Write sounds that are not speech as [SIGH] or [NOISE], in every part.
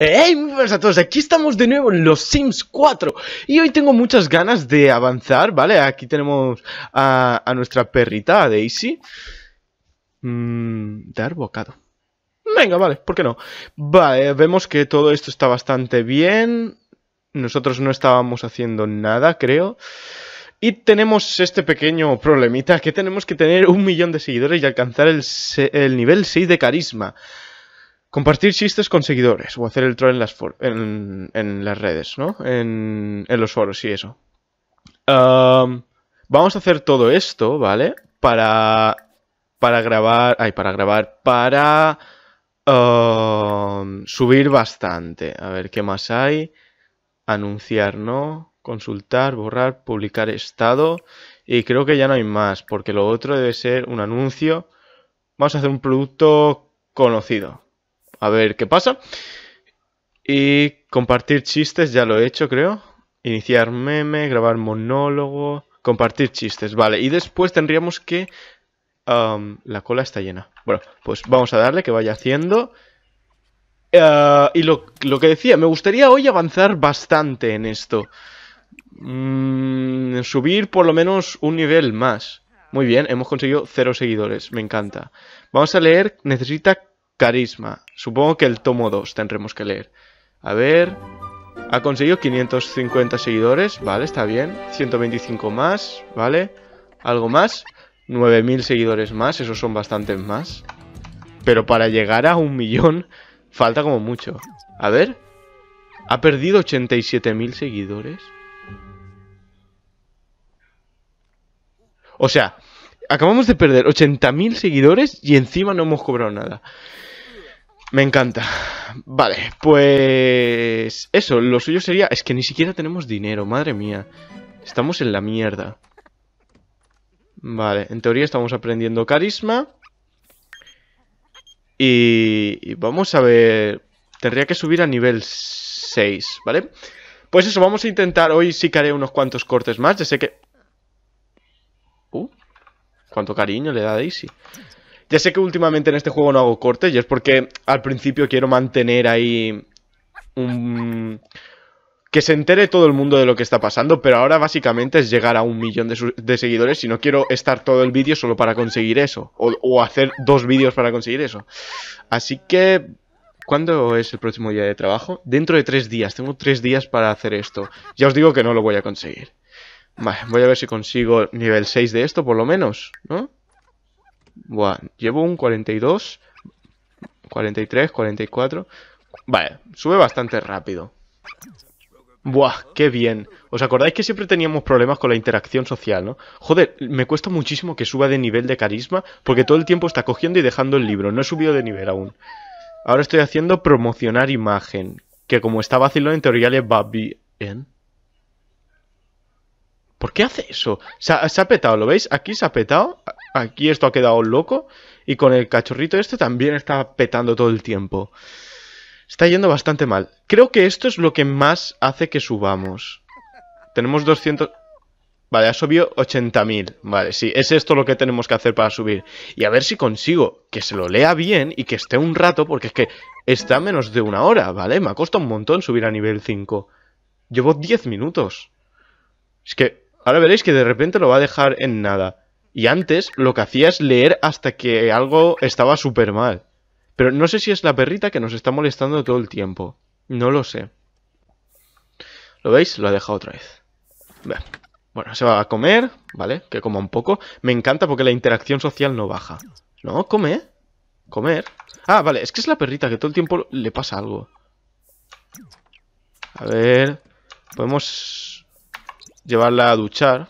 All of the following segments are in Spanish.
Hey, muy buenas a todos, aquí estamos de nuevo en los Sims 4 Y hoy tengo muchas ganas de avanzar, ¿vale? Aquí tenemos a, nuestra perrita, a Daisy mm, Dar bocado Venga, vale, ¿por qué no? Vale, vemos que todo esto está bastante bien Nosotros no estábamos haciendo nada, creo y tenemos este pequeño problemita que tenemos que tener un millón de seguidores y alcanzar el, el nivel 6 de carisma. Compartir chistes con seguidores o hacer el troll en las, en, las redes, ¿no? En, los foros y eso. vamos a hacer todo esto, ¿vale? Para, para grabar, ay, para grabar, para subir bastante. A ver, ¿qué más hay? Anunciar, ¿no? Consultar, borrar, publicar estado. Y creo que ya no hay más, porque lo otro debe ser un anuncio. Vamos a hacer un producto conocido, a ver qué pasa. Y compartir chistes, ya lo he hecho, creo. Iniciar meme, grabar monólogo, compartir chistes, vale. Y después tendríamos que... la cola está llena. Bueno, pues vamos a darle que vaya haciendo. Eh, y lo, que decía, me gustaría hoy avanzar bastante en esto. Mm, subir por lo menos un nivel más. Muy bien, hemos conseguido cero seguidores, me encanta. Vamos a leer, necesita Carisma. Supongo que el tomo 2 tendremos que leer. A ver... Ha conseguido 550 seguidores, vale, está bien. 125 más, vale. Algo más. 9.000 seguidores más, esos son bastantes más. Pero para llegar a un millón, falta como mucho. A ver. Ha perdido 87.000 seguidores. O sea, acabamos de perder 80.000 seguidores y encima no hemos cobrado nada. Me encanta. Vale, pues eso, lo suyo sería... Es que ni siquiera tenemos dinero, madre mía. Estamos en la mierda. Vale, en teoría estamos aprendiendo carisma. Y, vamos a ver... Tendría que subir a nivel 6, ¿vale? Pues eso, vamos a intentar... Hoy sí que haré unos cuantos cortes más. Ya sé que... Uh, cuánto cariño le da a Daisy. Ya sé que últimamente en este juego no hago cortes y es porque al principio quiero mantener ahí un... Que se entere todo el mundo de lo que está pasando, pero ahora básicamente es llegar a un millón de, seguidores y no quiero estar todo el vídeo solo para conseguir eso, o, o hacer dos vídeos para conseguir eso. Así que ¿Cuándo es el próximo día de trabajo? Dentro de tres días. Tengo tres días para hacer esto. Ya os digo que no lo voy a conseguir. Vale, voy a ver si consigo nivel 6 de esto, por lo menos, ¿no? Buah, llevo un 42, 43, 44. Vale, sube bastante rápido. Buah, qué bien. ¿Os acordáis que siempre teníamos problemas con la interacción social, no? Joder, me cuesta muchísimo que suba de nivel de carisma porque todo el tiempo está cogiendo y dejando el libro. No he subido de nivel aún. Ahora estoy haciendo promocionar imagen, que como está vacilón en teoría le va bien. ¿Por qué hace eso? Se ha, petado, ¿lo veis? Aquí se ha petado. Aquí esto ha quedado loco. Y con el cachorrito este también está petando todo el tiempo. Está yendo bastante mal. Creo que esto es lo que más hace que subamos. Tenemos 200... Vale, ha subido 80.000. Vale, sí, es esto lo que tenemos que hacer para subir. Y a ver si consigo que se lo lea bien y que esté un rato, porque es que está menos de una hora, ¿vale? Me ha costado un montón subir a nivel 5. Llevo 10 minutos. Es que Ahora veréis que de repente lo va a dejar en nada. Y antes lo que hacía es leer hasta que algo estaba súper mal. Pero no sé si es la perrita que nos está molestando todo el tiempo. No lo sé. ¿Lo veis? Lo ha dejado otra vez. Bueno, se va a comer, ¿vale? Que coma un poco. Me encanta porque la interacción social no baja. No, come. Comer. Ah, vale, es que es la perrita que todo el tiempo le pasa algo. A ver... Podemos llevarla a duchar.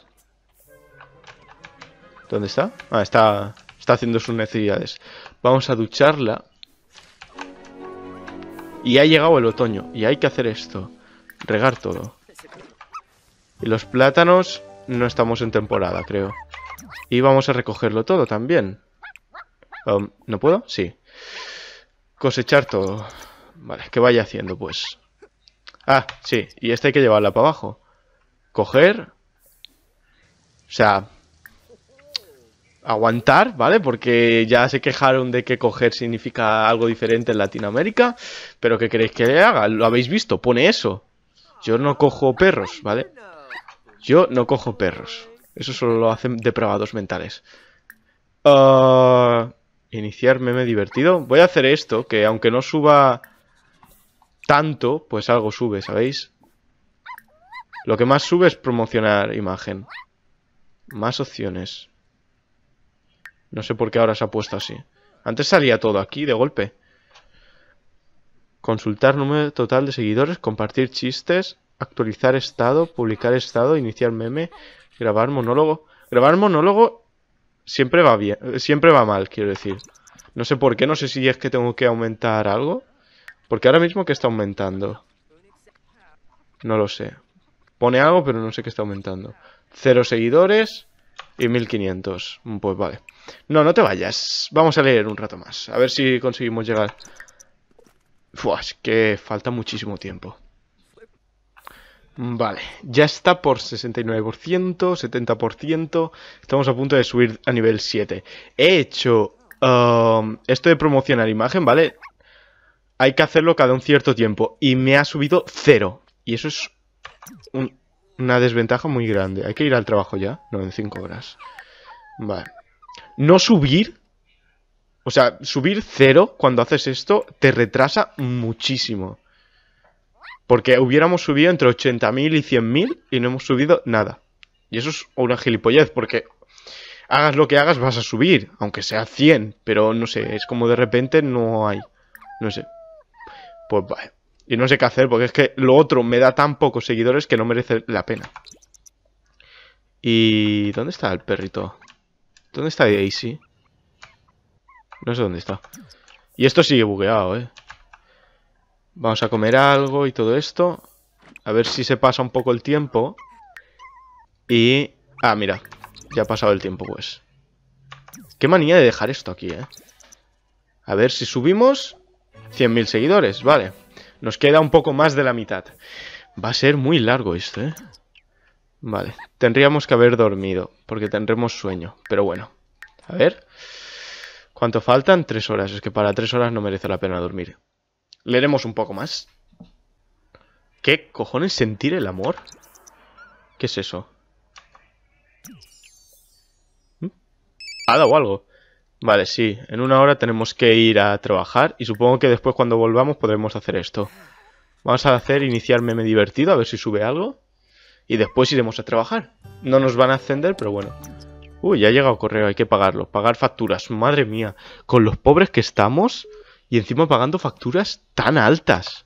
¿Dónde está? Ah, está, está haciendo sus necesidades. Vamos a ducharla. Y ha llegado el otoño. Y hay que hacer esto. Regar todo. Y los plátanos no estamos en temporada, creo. Y vamos a recogerlo todo también. Um, ¿No puedo? Sí. Cosechar todo. Vale, que vaya haciendo, pues. Ah, sí. Y esta hay que llevarla para abajo coger, o sea, aguantar, ¿vale? Porque ya se quejaron de que coger significa algo diferente en Latinoamérica, pero ¿qué queréis que le haga? Lo habéis visto, pone eso. Yo no cojo perros, ¿vale? Yo no cojo perros. Eso solo lo hacen depravados mentales. Ah, iniciar meme divertido. Voy a hacer esto, que aunque no suba tanto, pues algo sube, ¿sabéis? Lo que más sube es promocionar imagen. Más opciones. No sé por qué ahora se ha puesto así. Antes salía todo aquí de golpe. Consultar número total de seguidores, compartir chistes, actualizar estado, publicar estado, iniciar meme, grabar monólogo. Grabar monólogo siempre va bien, siempre va mal, quiero decir. No sé por qué, no sé si es que tengo que aumentar algo. Porque ahora mismo que está aumentando. No lo sé. Pone algo, pero no sé qué está aumentando. Cero seguidores y 1500. Pues vale. No, no te vayas. Vamos a leer un rato más. A ver si conseguimos llegar. pues es que falta muchísimo tiempo. Vale, ya está por 69%, 70%. Estamos a punto de subir a nivel 7. He hecho um, esto de promocionar imagen, ¿vale? Hay que hacerlo cada un cierto tiempo. Y me ha subido cero Y eso es una desventaja muy grande. Hay que ir al trabajo ya. No, en 5 horas. Vale. No subir. O sea, subir cero cuando haces esto te retrasa muchísimo. Porque hubiéramos subido entre 80.000 y 100.000 y no hemos subido nada. Y eso es una gilipollez porque hagas lo que hagas vas a subir, aunque sea 100, pero no sé, es como de repente no hay. No sé. Pues vale. Y no sé qué hacer porque es que lo otro me da tan pocos seguidores que no merece la pena. ¿Y dónde está el perrito? ¿Dónde está Daisy? No sé dónde está. Y esto sigue bugueado, ¿eh? Vamos a comer algo y todo esto. A ver si se pasa un poco el tiempo. Y... Ah, mira. Ya ha pasado el tiempo, pues. Qué manía de dejar esto aquí, ¿eh? A ver si subimos... 100.000 seguidores, vale. Nos queda un poco más de la mitad. Va a ser muy largo esto, ¿eh? Vale, tendríamos que haber dormido, porque tendremos sueño. Pero bueno, a ver. ¿Cuánto faltan? Tres horas. Es que para tres horas no merece la pena dormir. Leeremos un poco más. ¿Qué cojones sentir el amor? ¿Qué es eso? ¿Mm? ¿Ha dado algo? Vale, sí, en una hora tenemos que ir a trabajar y supongo que después cuando volvamos podremos hacer esto. Vamos a hacer iniciar meme divertido, a ver si sube algo. Y después iremos a trabajar. No nos van a ascender, pero bueno. Uy, ya ha llegado correo, hay que pagarlo. Pagar facturas, madre mía. Con los pobres que estamos y encima pagando facturas tan altas.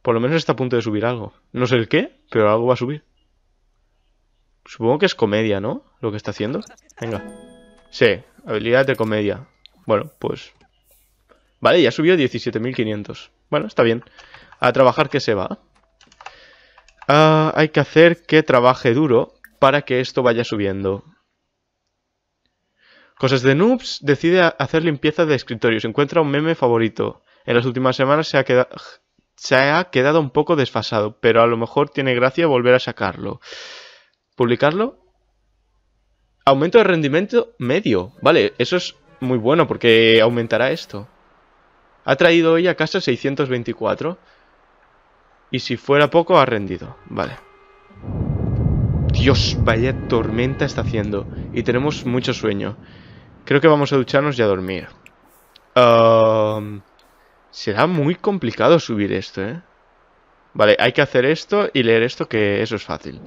Por lo menos está a punto de subir algo. No sé el qué, pero algo va a subir. Supongo que es comedia, ¿no? Lo que está haciendo. Venga. Sí, habilidad de comedia. Bueno, pues... Vale, ya subió 17.500. Bueno, está bien. A trabajar que se va. Ah, hay que hacer que trabaje duro para que esto vaya subiendo. Cosas de noobs decide hacer limpieza de escritorio Se Encuentra un meme favorito. En las últimas semanas se ha, quedado, se ha quedado un poco desfasado, pero a lo mejor tiene gracia volver a sacarlo. ¿Publicarlo? Aumento de rendimiento medio. Vale, eso es muy bueno porque aumentará esto. Ha traído hoy a casa 624. Y si fuera poco, ha rendido. Vale. Dios, vaya tormenta está haciendo. Y tenemos mucho sueño. Creo que vamos a ducharnos y a dormir. será muy complicado subir esto, ¿eh? Vale, hay que hacer esto y leer esto, que eso es fácil.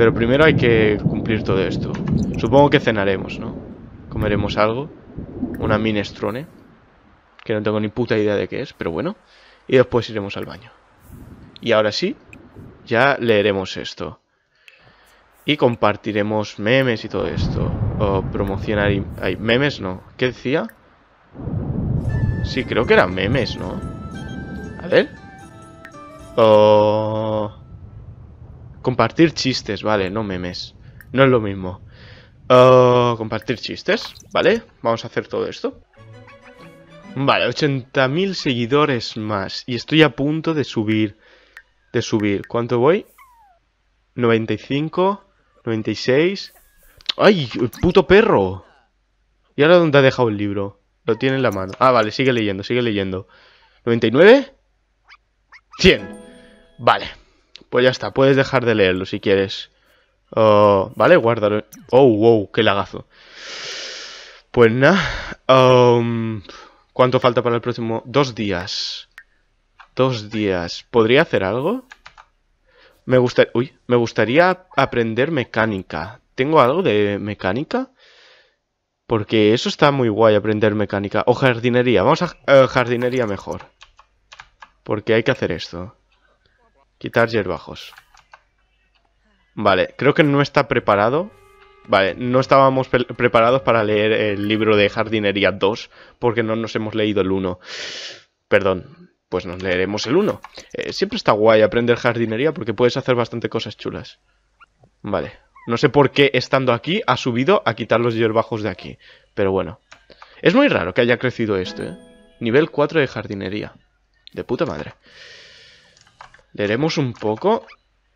Pero primero hay que cumplir todo esto. Supongo que cenaremos, ¿no? Comeremos algo. Una minestrone. Que no tengo ni puta idea de qué es, pero bueno. Y después iremos al baño. Y ahora sí, ya leeremos esto. Y compartiremos memes y todo esto. O promocionar... Hay memes, no. ¿Qué decía? Sí, creo que eran memes, ¿no? A ver. O... Compartir chistes, vale, no memes. No es lo mismo. Oh, compartir chistes, ¿vale? Vamos a hacer todo esto. Vale, 80.000 seguidores más. Y estoy a punto de subir. De subir. ¿Cuánto voy? 95, 96. ¡Ay! puto perro! ¿Y ahora dónde ha dejado el libro? Lo tiene en la mano. Ah, vale, sigue leyendo, sigue leyendo. ¿99? 100. Vale. Pues ya está, puedes dejar de leerlo si quieres. vale, guárdalo. Oh, wow, qué lagazo. Pues nada. Um, ¿Cuánto falta para el próximo? Dos días. Dos días. ¿Podría hacer algo? Me, gusta... Uy, me gustaría aprender mecánica. ¿Tengo algo de mecánica? Porque eso está muy guay, aprender mecánica. O jardinería. Vamos a eh, jardinería mejor. Porque hay que hacer esto. Quitar hierbajos. Vale, creo que no está preparado. Vale, no estábamos preparados para leer el libro de jardinería 2 porque no nos hemos leído el 1. Perdón, pues nos leeremos el 1. Eh, siempre está guay aprender jardinería porque puedes hacer bastante cosas chulas. Vale, no sé por qué estando aquí ha subido a quitar los hierbajos de aquí. Pero bueno, es muy raro que haya crecido esto, ¿eh? Nivel 4 de jardinería. De puta madre. Leeremos un poco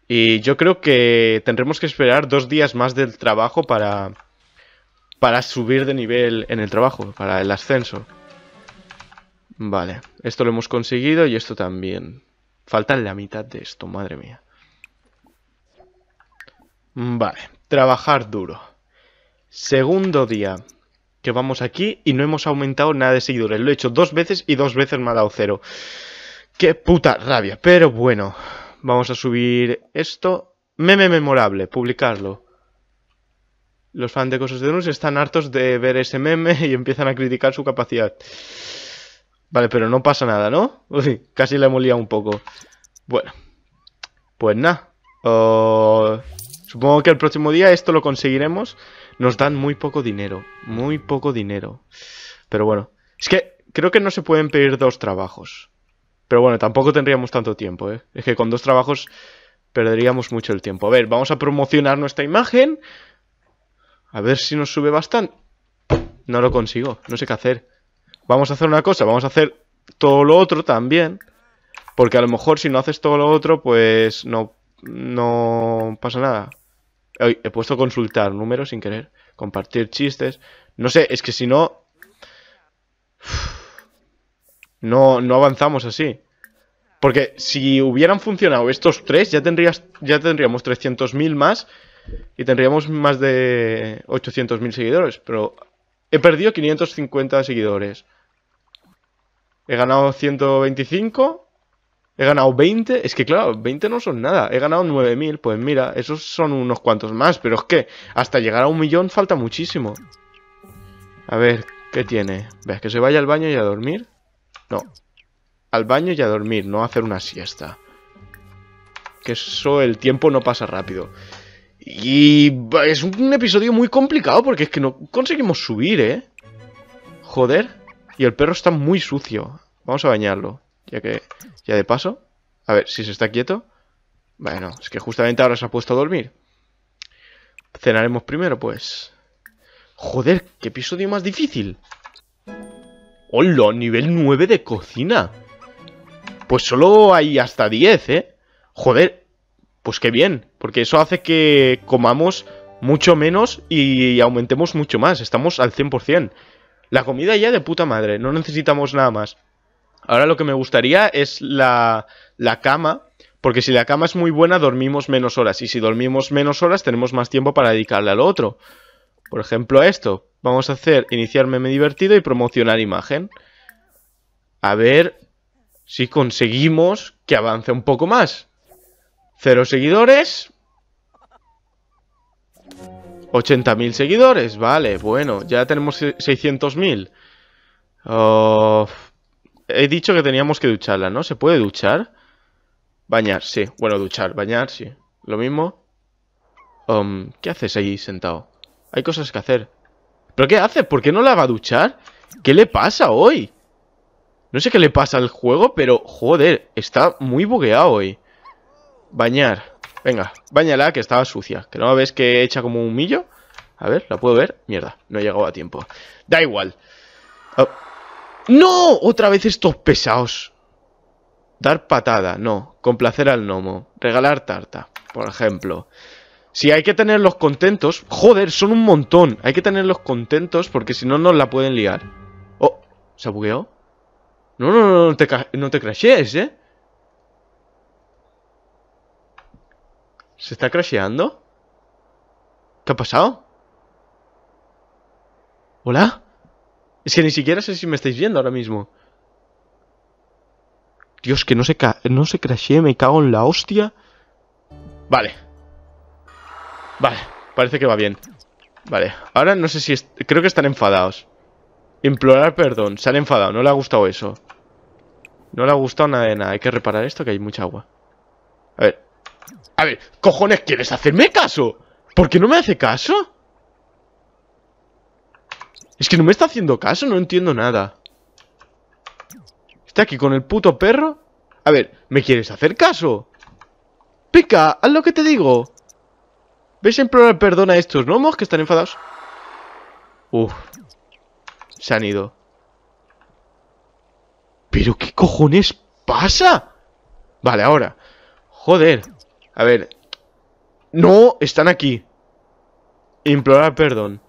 y yo creo que tendremos que esperar dos días más del trabajo para, para subir de nivel en el trabajo, para el ascenso. Vale, esto lo hemos conseguido y esto también. Falta la mitad de esto, madre mía. Vale, trabajar duro. Segundo día que vamos aquí y no hemos aumentado nada de seguidores. Lo he hecho dos veces y dos veces me ha dado cero. Qué puta rabia. Pero bueno, vamos a subir esto. Meme memorable, publicarlo. Los fans de Cosas de Dunus están hartos de ver ese meme [LAUGHS] y empiezan a criticar su capacidad. Vale, pero no pasa nada, ¿no? [LAUGHS] Uy, casi le molía un poco. Bueno, pues nada. supongo que el próximo día esto lo conseguiremos. Nos dan muy poco dinero, muy poco dinero. Pero bueno, es que creo que no se pueden pedir dos trabajos. Pero bueno, tampoco tendríamos tanto tiempo, ¿eh? Es que con dos trabajos perderíamos mucho el tiempo. A ver, vamos a promocionar nuestra imagen. A ver si nos sube bastante. No lo consigo, no sé qué hacer. Vamos a hacer una cosa, vamos a hacer todo lo otro también. Porque a lo mejor si no haces todo lo otro, pues no, no pasa nada. He puesto consultar números sin querer, compartir chistes. No sé, es que si no, no, no avanzamos así. Porque si hubieran funcionado estos tres, ya, tendrías, ya tendríamos 300.000 más y tendríamos más de 800.000 seguidores. Pero he perdido 550 seguidores. He ganado 125. He ganado 20. Es que claro, 20 no son nada. He ganado 9.000. Pues mira, esos son unos cuantos más. Pero es que hasta llegar a un millón falta muchísimo. A ver, ¿qué tiene? Veas que se vaya al baño y a dormir. No. Al baño y a dormir, no a hacer una siesta. Que eso, el tiempo no pasa rápido. Y es un episodio muy complicado porque es que no conseguimos subir, ¿eh? Joder. Y el perro está muy sucio. Vamos a bañarlo. Ya que... Ya de paso. A ver, si se está quieto. Bueno, es que justamente ahora se ha puesto a dormir. Cenaremos primero, pues. Joder, qué episodio más difícil. ¡Hola! Nivel 9 de cocina. Pues solo hay hasta 10, ¿eh? Joder. Pues qué bien. Porque eso hace que comamos mucho menos y aumentemos mucho más. Estamos al 100%. La comida ya de puta madre. No necesitamos nada más. Ahora lo que me gustaría es la, la cama. Porque si la cama es muy buena, dormimos menos horas. Y si dormimos menos horas, tenemos más tiempo para dedicarle al otro. Por ejemplo, esto. Vamos a hacer iniciar meme divertido y promocionar imagen. A ver si conseguimos que avance un poco más. Cero seguidores. 80.000 seguidores, vale, bueno, ya tenemos 600.000. he dicho que teníamos que ducharla, ¿no? ¿Se puede duchar? Bañar, sí. Bueno, duchar, bañar, sí. Lo mismo. Um, ¿Qué haces ahí sentado? Hay cosas que hacer. ¿Pero qué hace? ¿Por qué no la va a duchar? ¿Qué le pasa hoy? No sé qué le pasa al juego, pero joder, está muy bugueado hoy. Bañar. Venga, bañala que estaba sucia. Que no ves que echa como un millo. A ver, ¿la puedo ver? Mierda, no he llegado a tiempo. Da igual. Oh. ¡No! Otra vez estos pesados. Dar patada, no. Complacer al gnomo. Regalar tarta, por ejemplo. Si hay que tenerlos contentos, joder, son un montón. Hay que tenerlos contentos porque si no nos la pueden liar. Oh, ¿se ha No, no, no, no te, no te crashees, ¿eh? ¿Se está crasheando? ¿Qué ha pasado? ¿Hola? Es que ni siquiera sé si me estáis viendo ahora mismo. Dios, que no se, ca no se crashee, me cago en la hostia. Vale. Vale, parece que va bien. Vale, ahora no sé si... Creo que están enfadados. Implorar perdón, se han enfadado, no le ha gustado eso. No le ha gustado nada de nada, hay que reparar esto que hay mucha agua. A ver. A ver, cojones, ¿quieres hacerme caso? ¿Por qué no me hace caso? Es que no me está haciendo caso, no entiendo nada. Está aquí con el puto perro. A ver, ¿me quieres hacer caso? Pica, haz lo que te digo. ¿Veis implorar perdón a estos gnomos que están enfadados? Uf. Se han ido. ¿Pero qué cojones pasa? Vale, ahora. Joder. A ver. No, están aquí. Implorar perdón.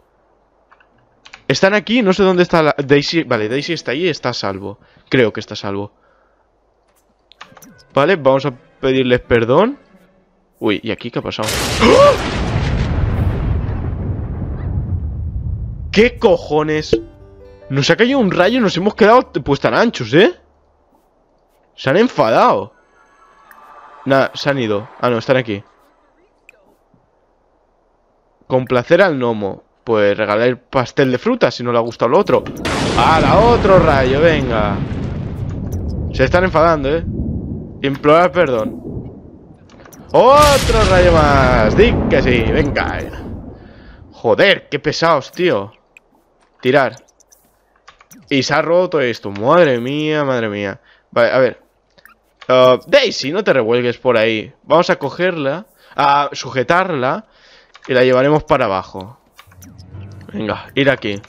Están aquí, no sé dónde está la... Daisy... Vale, Daisy está ahí está salvo. Creo que está salvo. Vale, vamos a pedirles perdón. Uy, ¿y aquí qué ha pasado? ¡Oh! ¿Qué cojones? Nos ha caído un rayo y nos hemos quedado pues tan anchos, ¿eh? Se han enfadado. Nada, se han ido. Ah, no, están aquí. Complacer al gnomo. Pues regalar el pastel de fruta si no le ha gustado lo otro. ¡Hala, otro rayo! Venga. Se están enfadando, ¿eh? Implorar perdón. ¡Otro rayo más! ¡Di que sí! ¡Venga! Joder, qué pesados, tío. Tirar. Y se ha roto esto. Madre mía, madre mía. Vale, a ver. Uh, Daisy, no te revuelgues por ahí. Vamos a cogerla, a sujetarla y la llevaremos para abajo. Venga, ir aquí.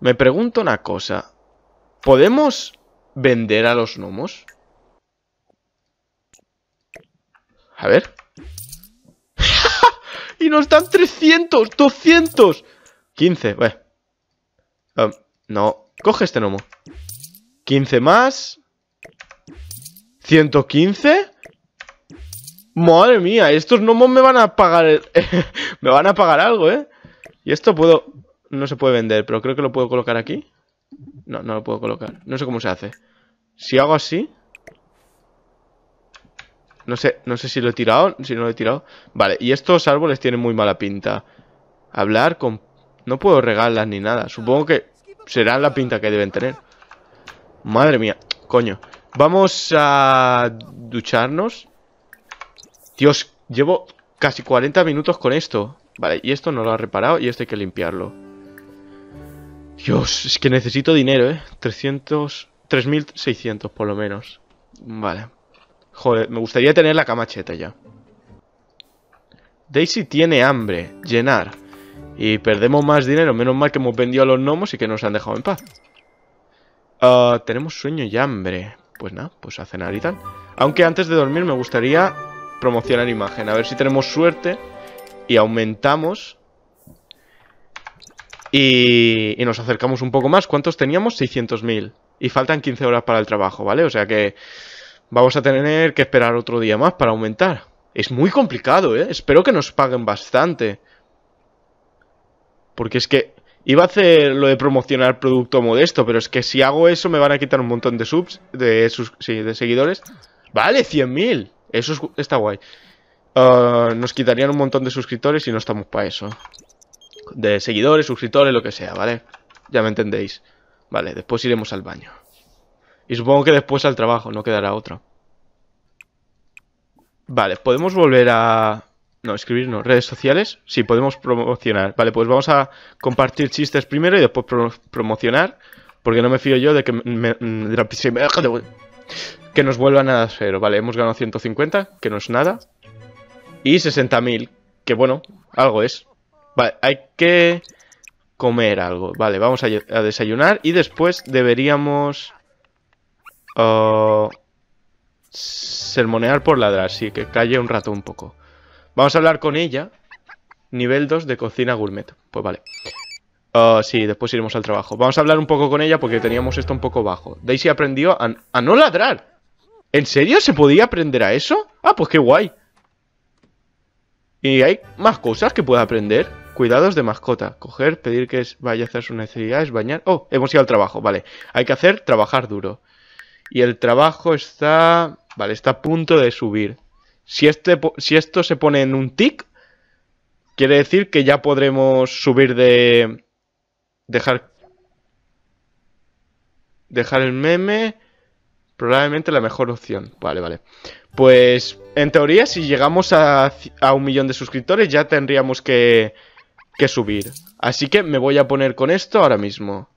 Me pregunto una cosa. ¿Podemos vender a los gnomos? A ver. [LAUGHS] y nos dan 300, 200. 15, bueno. Ah, no, coge este gnomo. 15 más. 115. Madre mía, estos gnomos me van a pagar... [LAUGHS] me van a pagar algo, ¿eh? Y esto puedo... No se puede vender, pero creo que lo puedo colocar aquí. No, no lo puedo colocar. No sé cómo se hace. Si hago así... No sé, no sé si lo he tirado, si no lo he tirado. Vale, y estos árboles tienen muy mala pinta. Hablar con no puedo regalas ni nada. Supongo que será la pinta que deben tener. Madre mía, coño. Vamos a ducharnos. Dios, llevo casi 40 minutos con esto. Vale, y esto no lo ha reparado y esto hay que limpiarlo. Dios, es que necesito dinero, ¿eh? 300... 3.600 por lo menos. Vale. Joder, me gustaría tener la camacheta ya. Daisy tiene hambre. Llenar. Y perdemos más dinero. Menos mal que hemos vendido a los gnomos y que nos han dejado en paz. Ah, tenemos sueño y hambre. Pues nada, pues a cenar y tal. Aunque antes de dormir me gustaría promocionar imagen. A ver si tenemos suerte y aumentamos. Y, y nos acercamos un poco más. ¿Cuántos teníamos? 600.000. Y faltan 15 horas para el trabajo, ¿vale? O sea que vamos a tener que esperar otro día más para aumentar. Es muy complicado, ¿eh? Espero que nos paguen bastante. Porque es que iba a hacer lo de promocionar producto modesto, pero es que si hago eso me van a quitar un montón de subs, de, sus, sí, de seguidores. Vale, 100.000. Eso está guay. Ah, nos quitarían un montón de suscriptores y no estamos para eso. De seguidores, suscriptores, lo que sea, ¿vale? Ya me entendéis. Vale, después iremos al baño. Y supongo que después al trabajo, no quedará otro. Vale, podemos volver a... No, escribir no. Redes sociales. Sí, podemos promocionar. Vale, pues vamos a compartir chistes primero y después promocionar. Porque no me fío yo de que me, que nos vuelvan a cero. Vale, hemos ganado 150, que no es nada. Y 60.000, que bueno, algo es. Vale, hay que comer algo. Vale, vamos a, desayunar y después deberíamos... Uh, sermonear por ladrar, sí, que calle un rato un poco. Vamos a hablar con ella. Nivel 2 de cocina gourmet. Pues vale. Oh, sí, después iremos al trabajo. Vamos a hablar un poco con ella porque teníamos esto un poco bajo. Daisy aprendió a, no ladrar. ¿En serio? ¿Se podía aprender a eso? Ah, pues qué guay. Y hay más cosas que pueda aprender. Cuidados de mascota. Coger, pedir que vaya a hacer sus necesidades, bañar... Oh, hemos ido al trabajo, vale. Hay que hacer trabajar duro. Y el trabajo está... Vale, está a punto de subir. Si, este, si esto se pone en un tick, quiere decir que ya podremos subir de... Dejar... Dejar el meme... Probablemente la mejor opción. Vale, vale. Pues en teoría si llegamos a, a un millón de suscriptores ya tendríamos que, que subir. Así que me voy a poner con esto ahora mismo.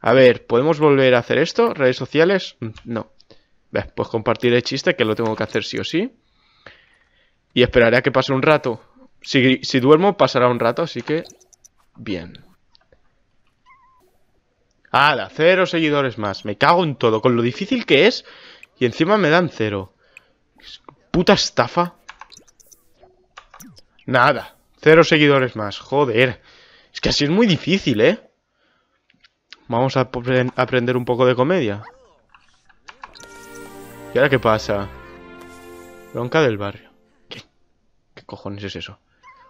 A ver, ¿podemos volver a hacer esto? ¿Redes sociales? Mm, no. Pues compartir el chiste que lo tengo que hacer sí o sí. Y esperaré a que pase un rato. Si, si duermo, pasará un rato, así que... Bien. ¡Hala! Cero seguidores más. Me cago en todo, con lo difícil que es. Y encima me dan cero. Puta estafa. Nada. Cero seguidores más. Joder. Es que así es muy difícil, ¿eh? Vamos a aprender un poco de comedia. ¿Y ahora qué pasa? Bronca del barrio cojones es eso?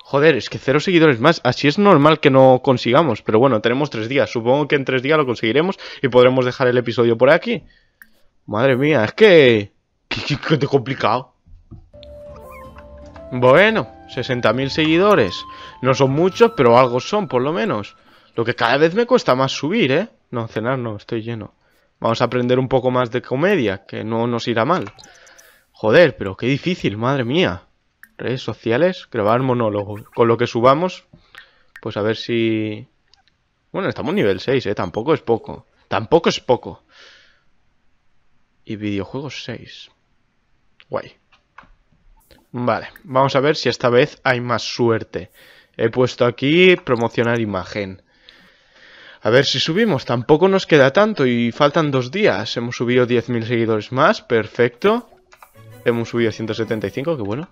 Joder, es que cero seguidores más. Así es normal que no consigamos. Pero bueno, tenemos tres días. Supongo que en tres días lo conseguiremos y podremos dejar el episodio por aquí. Madre mía, es que... Qué, qué complicado. Bueno, 60.000 seguidores. No son muchos, pero algo son, por lo menos. Lo que cada vez me cuesta más subir, ¿eh? No, cenar no, estoy lleno. Vamos a aprender un poco más de comedia, que no nos irá mal. Joder, pero qué difícil, madre mía redes sociales, grabar monólogos. Con lo que subamos, pues a ver si... Bueno, estamos nivel 6, ¿eh? Tampoco es poco. Tampoco es poco. Y videojuegos 6. Guay. Vale, vamos a ver si esta vez hay más suerte. He puesto aquí promocionar imagen. A ver si subimos, tampoco nos queda tanto y faltan dos días. Hemos subido 10.000 seguidores más, perfecto. Hemos subido 175, qué bueno.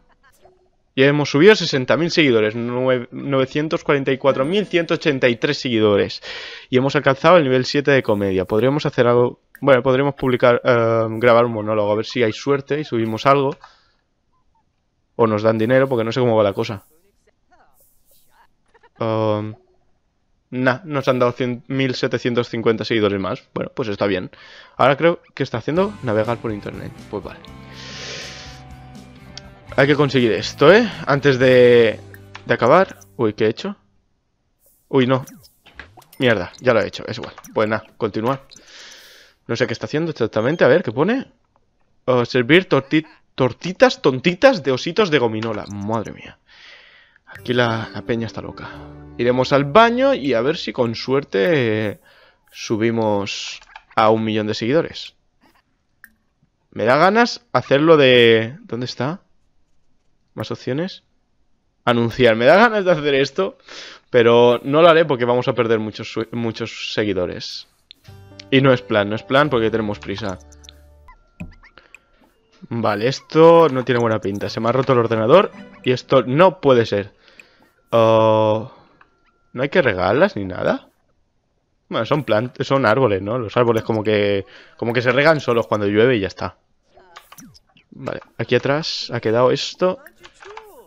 Y hemos subido 60.000 seguidores, 944.183 seguidores. Y hemos alcanzado el nivel 7 de comedia. Podríamos hacer algo... Bueno, podríamos publicar, eh, grabar un monólogo, a ver si hay suerte y subimos algo. O nos dan dinero, porque no sé cómo va la cosa. Um, nah, nos han dado 1.750 seguidores más. Bueno, pues está bien. Ahora creo que está haciendo navegar por internet. Pues vale. Hay que conseguir esto, ¿eh? Antes de, de acabar. Uy, ¿qué he hecho? Uy, no. Mierda, ya lo he hecho, es igual. Pues nada, continuar. No sé qué está haciendo exactamente. A ver, ¿qué pone? servir torti tortitas tontitas de ositos de gominola. Madre mía. Aquí la, la, peña está loca. Iremos al baño y a ver si con suerte eh, subimos a un millón de seguidores. Me da ganas hacerlo de... ¿Dónde está? Más opciones. Anunciar. Me da ganas de hacer esto, pero no lo haré porque vamos a perder muchos, muchos seguidores. Y no es plan, no es plan porque tenemos prisa. Vale, esto no tiene buena pinta. Se me ha roto el ordenador y esto no puede ser. Oh, no hay que regarlas ni nada. Bueno, son, plantas son árboles, ¿no? Los árboles como que, como que se regan solos cuando llueve y ya está. Vale, aquí atrás ha quedado esto.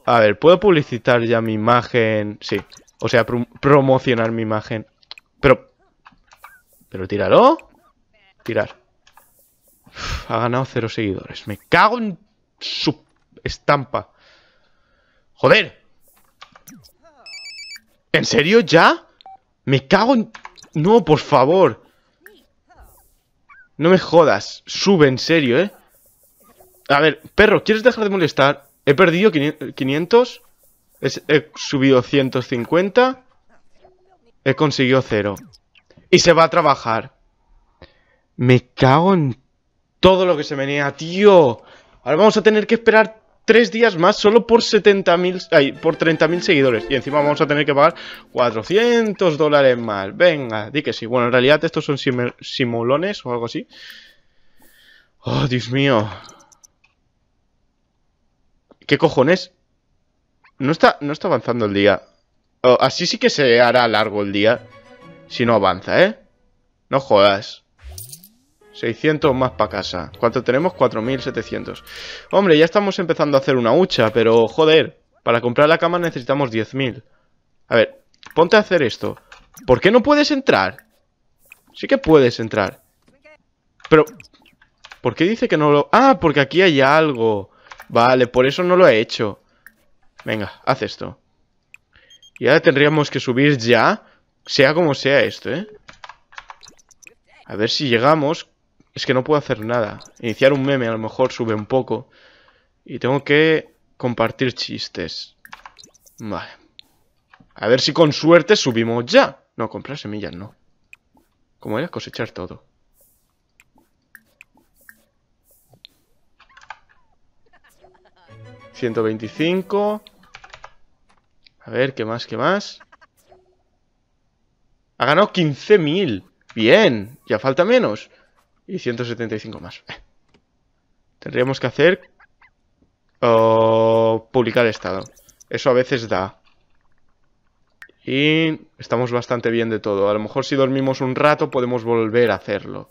A ver, ¿puedo publicitar ya mi imagen? Sí. O sea, promocionar mi imagen. Pero... Pero tíralo. Tirar. ha ganado cero seguidores. Me cago en su estampa. Joder. ¿En serio ya? Me cago en... No, por favor. No me jodas. Sube, en serio, ¿eh? A ver, perro, ¿quieres dejar de molestar? He perdido 500. He subido 150. He conseguido cero. Y se va a trabajar. Me cago en todo lo que se menea, tío. Ahora vamos a tener que esperar tres días más solo por 70.000, ay, por 30.000 seguidores. Y encima vamos a tener que pagar 400 dólares más. Venga, di que sí. Bueno, en realidad estos son simulones o algo así. Oh, Dios mío. ¿Qué cojones? No está, no está avanzando el día. Oh, así sí que se hará largo el día. Si no avanza, ¿eh? No jodas. 600 más para casa. ¿Cuánto tenemos? 4.700. Hombre, ya estamos empezando a hacer una hucha, pero joder. Para comprar la cama necesitamos 10.000. A ver, ponte a hacer esto. ¿Por qué no puedes entrar? Sí que puedes entrar. Pero... ¿Por qué dice que no lo...? Ah, porque aquí hay algo. Vale, por eso no lo he hecho. Venga, haz esto. Y ahora tendríamos que subir ya, sea como sea esto, ¿eh? A ver si llegamos. Es que no puedo hacer nada. Iniciar un meme a lo mejor sube un poco. Y tengo que compartir chistes. Vale. A ver si con suerte subimos ya. No, comprar semillas no. Como era cosechar todo. 125. A ver, ¿qué más? ¿Qué más? Ha ganado 15.000. Bien, ya falta menos. Y 175 más. Eh. Tendríamos que hacer... publicar estado. Eso a veces da. Y estamos bastante bien de todo. A lo mejor si dormimos un rato podemos volver a hacerlo.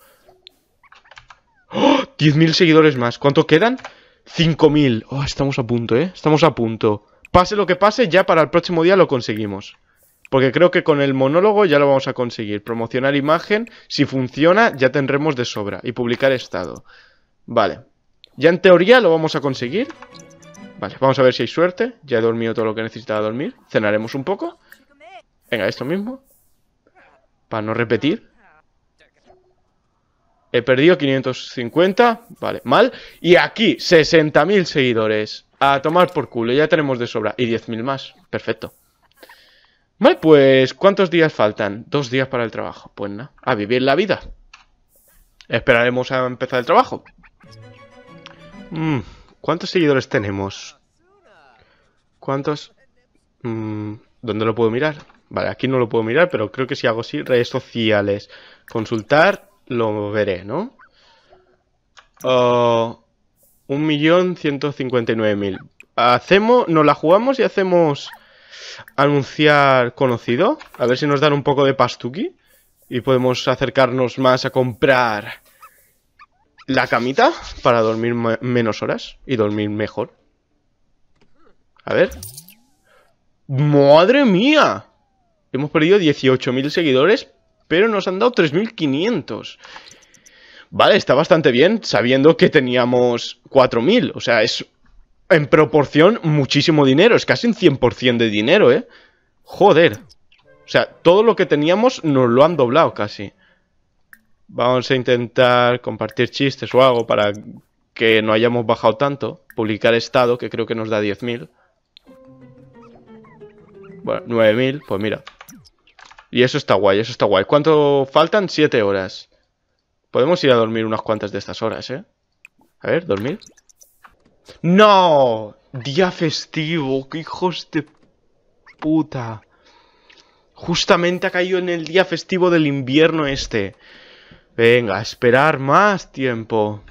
10.000 seguidores más. ¿Cuánto quedan? 5.000. Oh, estamos a punto, ¿eh? Estamos a punto. Pase lo que pase, ya para el próximo día lo conseguimos. Porque creo que con el monólogo ya lo vamos a conseguir. Promocionar imagen, si funciona, ya tendremos de sobra. Y publicar estado. Vale. Ya en teoría lo vamos a conseguir. Vale, vamos a ver si hay suerte. Ya he dormido todo lo que necesitaba dormir. Cenaremos un poco. Venga, esto mismo. Para no repetir. He perdido 550, vale, mal. Y aquí, 60.000 seguidores. A tomar por culo, ya tenemos de sobra. Y 10.000 más, perfecto. Vale, pues, ¿cuántos días faltan? Dos días para el trabajo. Pues nada, a vivir la vida. Esperaremos a empezar el trabajo. Mm, ¿Cuántos seguidores tenemos? ¿Cuántos? Mm, ¿Dónde lo puedo mirar? Vale, aquí no lo puedo mirar, pero creo que si hago así, redes sociales. Consultar, lo veré, ¿no? Ah, un millón ciento cincuenta y mil. Hacemos, nos la jugamos y hacemos anunciar conocido. A ver si nos dan un poco de pastuki. Y podemos acercarnos más a comprar la camita para dormir menos horas y dormir mejor. A ver. ¡Madre mía! Hemos perdido 18.000 seguidores pero nos han dado 3.500. Vale, está bastante bien sabiendo que teníamos 4.000. O sea, es en proporción muchísimo dinero. Es casi un 100% de dinero, ¿eh? Joder. O sea, todo lo que teníamos nos lo han doblado casi. Vamos a intentar compartir chistes o algo para que no hayamos bajado tanto. Publicar estado, que creo que nos da 10.000. Bueno, 9.000, pues mira. Y eso está guay, eso está guay. ¿Cuánto faltan? Siete horas. Podemos ir a dormir unas cuantas de estas horas, ¿eh? A ver, dormir. ¡No! Día festivo, qué hijos de puta. Justamente ha caído en el día festivo del invierno este. Venga, esperar más tiempo.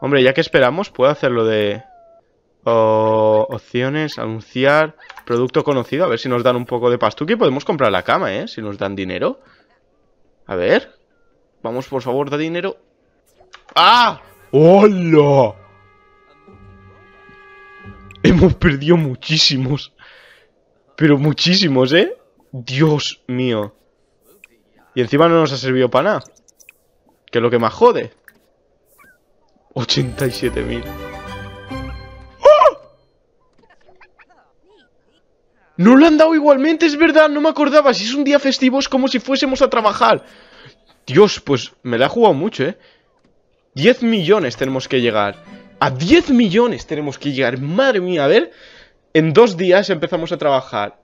Hombre, ya que esperamos, puedo hacerlo de... Oh, opciones, anunciar... Producto conocido, a ver si nos dan un poco de pastuqui. Podemos comprar la cama, ¿eh? Si nos dan dinero. A ver. Vamos, por favor, da dinero. ¡Ah! ¡Hola! Hemos perdido muchísimos. Pero muchísimos, ¿eh? Dios mío. Y encima no nos ha servido para nada. Que es lo que más jode. 87.000. No lo han dado igualmente, es verdad, no me acordaba. Si es un día festivo es como si fuésemos a trabajar. Dios, pues me la ha jugado mucho, ¿eh? 10 millones tenemos que llegar. A 10 millones tenemos que llegar. Madre mía, a ver. En dos días empezamos a trabajar.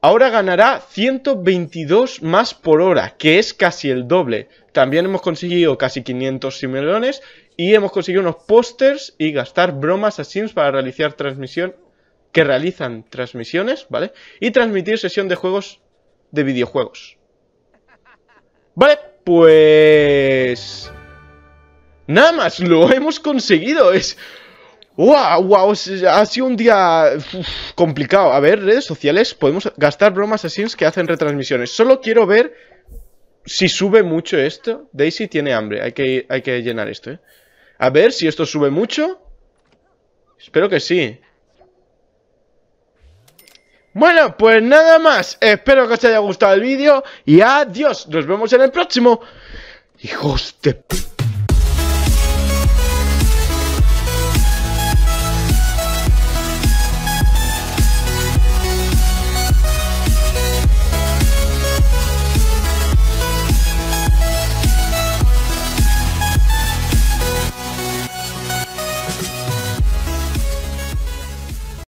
Ahora ganará 122 más por hora, que es casi el doble. También hemos conseguido casi 500 simelones y hemos conseguido unos pósters y gastar bromas a Sims para realizar transmisión que realizan transmisiones, ¿vale? Y transmitir sesión de juegos de videojuegos. Vale, pues... Nada más, lo hemos conseguido, es... ¡Wow! ¡Wow! Ha sido un día complicado. A ver, redes sociales, podemos gastar bromas a sims que hacen retransmisiones. Solo quiero ver si sube mucho esto. Daisy tiene hambre, hay que, hay que llenar esto, ¿eh? A ver si esto sube mucho. Espero que sí. Bueno, pues nada más. Espero que os haya gustado el vídeo y adiós. Nos vemos en el próximo. Hijos de...